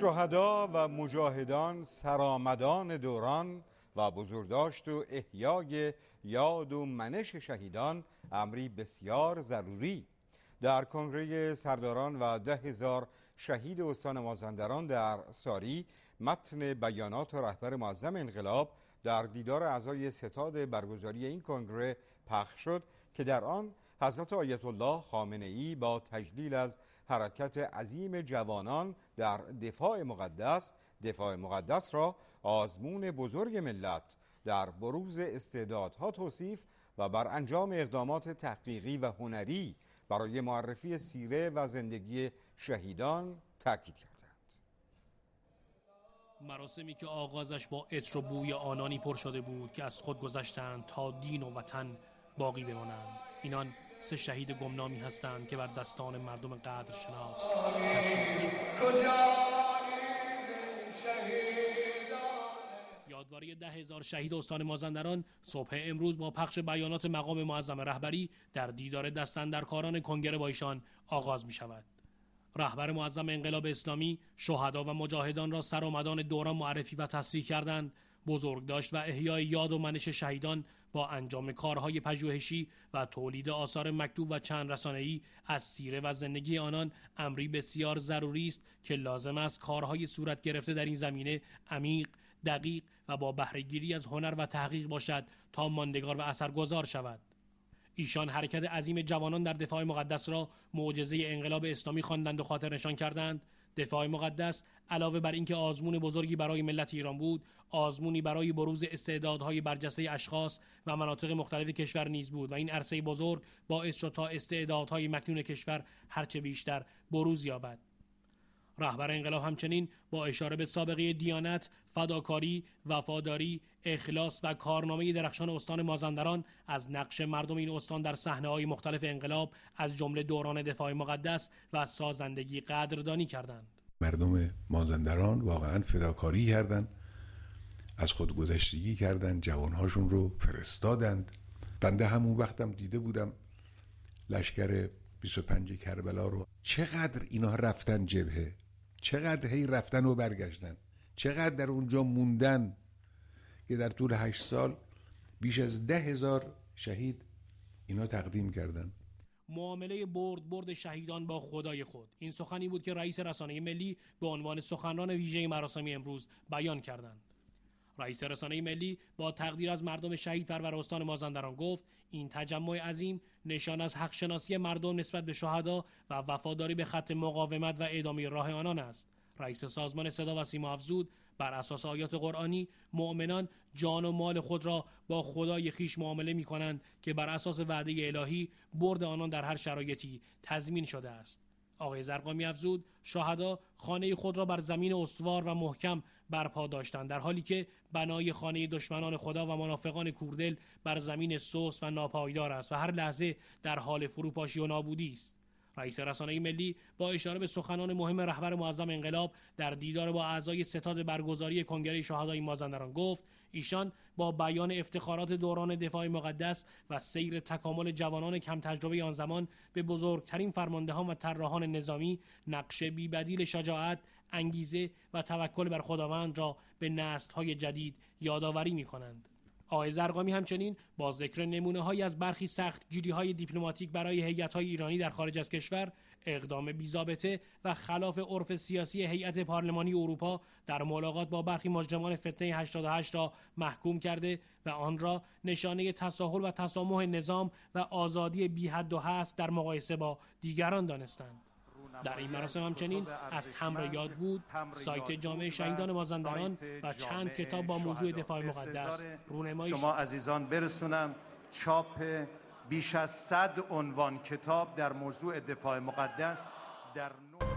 شهدا و مجاهدان سرآمدان دوران و بزرگداشت و احیای یاد و منش شهیدان امری بسیار ضروری در کنگره سرداران و ده هزار شهید استان مازندران در ساری متن بیانات رهبر معظم انقلاب در دیدار اعضای ستاد برگزاری این کنگره پخش شد که در آن حضرت آیت الله خامنه ای با تجلیل از حرکت عظیم جوانان در دفاع مقدس دفاع مقدس را آزمون بزرگ ملت در بروز استعدادها توصیف و بر انجام اقدامات تحقیقی و هنری برای معرفی سیره و زندگی شهیدان تاکید کردند مراسمی که آغازش با عطر و بوی آنانی پر شده بود که از خود گذشتند تا دین و وطن باقی بمانند اینان سه شهید گمنامی هستند که بر دستان مردم قدر شناس یادواری ده هزار شهید استان مازندران صبح امروز با پخش بیانات مقام معظم رهبری در دیدار کاران کنگره با ایشان آغاز می شود. رهبر معظم انقلاب اسلامی شهدا و مجاهدان را سرآمدان دوران معرفی و تصریح کردند بزرگ داشت و احیای یاد و منش شهیدان با انجام کارهای پژوهشی و تولید آثار مکتوب و چند رسانه‌ای از سیره و زندگی آنان امری بسیار ضروری است که لازم است کارهای صورت گرفته در این زمینه عمیق دقیق و با بهرهگیری از هنر و تحقیق باشد تا ماندگار و اثرگذار شود ایشان حرکت عظیم جوانان در دفاع مقدس را معجزه انقلاب اسلامی خواندند و خاطر نشان کردند دفاع مقدس علاوه بر اینکه آزمون بزرگی برای ملت ایران بود آزمونی برای بروز استعدادهای برجسته اشخاص و مناطق مختلف کشور نیز بود و این عرصه بزرگ باعث شد تا استعدادهای مکنون کشور هرچه بیشتر بروز یابد رهبر انقلاب همچنین با اشاره به سابقه دیانت، فداکاری، وفاداری، اخلاص و کارنامه درخشان استان مازندران از نقش مردم این استان در صحنه های مختلف انقلاب از جمله دوران دفاع مقدس و سازندگی قدردانی کردند. مردم مازندران واقعا فداکاری کردند از خودگذشتگی کردند جوانهاشون رو فرستادند بنده همون وقتم دیده بودم لشکر 25 کربلا رو چقدر اینا رفتن جبهه چقدر هی رفتن و برگشتن چقدر در اونجا موندن که در طول هشت سال بیش از ده هزار شهید اینا تقدیم کردند. معامله برد برد شهیدان با خدای خود این سخنی بود که رئیس رسانه ملی به عنوان سخنران ویژه مراسم امروز بیان کردند رئیس رسانه ملی با تقدیر از مردم شهید پرور استان مازندران گفت این تجمع عظیم نشان از حق شناسی مردم نسبت به شهدا و وفاداری به خط مقاومت و ادامه راه آنان است رئیس سازمان صدا و سیما افزود بر اساس آیات قرآنی مؤمنان جان و مال خود را با خدای خیش معامله می کنند که بر اساس وعده الهی برد آنان در هر شرایطی تضمین شده است آقای زرقامی افزود شهدا خانه خود را بر زمین استوار و محکم برپا داشتند در حالی که بنای خانه دشمنان خدا و منافقان کوردل بر زمین سوس و ناپایدار است و هر لحظه در حال فروپاشی و نابودی است رئیس رسانه ملی با اشاره به سخنان مهم رهبر معظم انقلاب در دیدار با اعضای ستاد برگزاری کنگره شهدای مازندران گفت ایشان با بیان افتخارات دوران دفاع مقدس و سیر تکامل جوانان کم تجربه آن زمان به بزرگترین فرماندهان و طراحان نظامی نقشه بدیل شجاعت انگیزه و توکل بر خداوند را به نسل‌های جدید یادآوری می‌کنند. آقای زرقامی همچنین با ذکر نمونه های از برخی سخت گیری های دیپلماتیک برای هیئت های ایرانی در خارج از کشور اقدام بیزابطه و خلاف عرف سیاسی هیئت پارلمانی اروپا در ملاقات با برخی مجرمان فتنه 88 را محکوم کرده و آن را نشانه تساهل و تسامح نظام و آزادی بی و هست در مقایسه با دیگران دانستند در این مراسم همچنین از تمر یاد بود سایت جامعه شهیدان مازندران و چند کتاب با موضوع دفاع مقدس رونمایی شما عزیزان برسونم چاپ بیش از صد عنوان کتاب در موضوع دفاع مقدس در